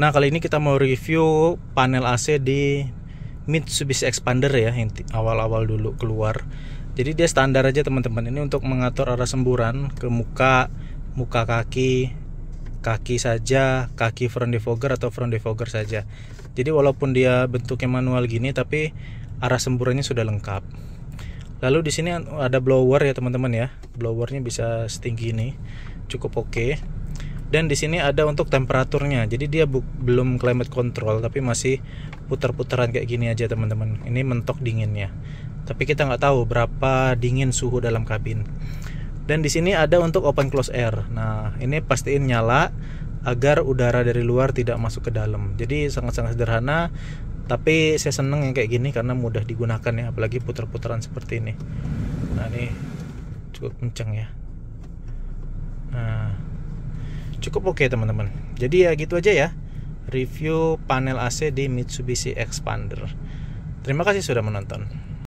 Nah kali ini kita mau review panel AC di Mitsubishi Expander ya yang awal-awal dulu keluar. Jadi dia standar aja teman-teman ini untuk mengatur arah semburan ke muka, muka kaki, kaki saja, kaki front defogger atau front defogger saja. Jadi walaupun dia bentuknya manual gini tapi arah semburannya sudah lengkap. Lalu di sini ada blower ya teman-teman ya. Blowernya bisa setinggi ini, cukup oke. Okay dan di sini ada untuk temperaturnya jadi dia belum climate control tapi masih putar-putaran kayak gini aja teman-teman ini mentok dinginnya tapi kita nggak tahu berapa dingin suhu dalam kabin dan di sini ada untuk open close air nah ini pastiin nyala agar udara dari luar tidak masuk ke dalam jadi sangat-sangat sederhana tapi saya seneng yang kayak gini karena mudah digunakan ya apalagi putar-putaran seperti ini nah ini cukup kenceng ya cukup oke okay, teman-teman jadi ya gitu aja ya review panel AC di Mitsubishi Expander terima kasih sudah menonton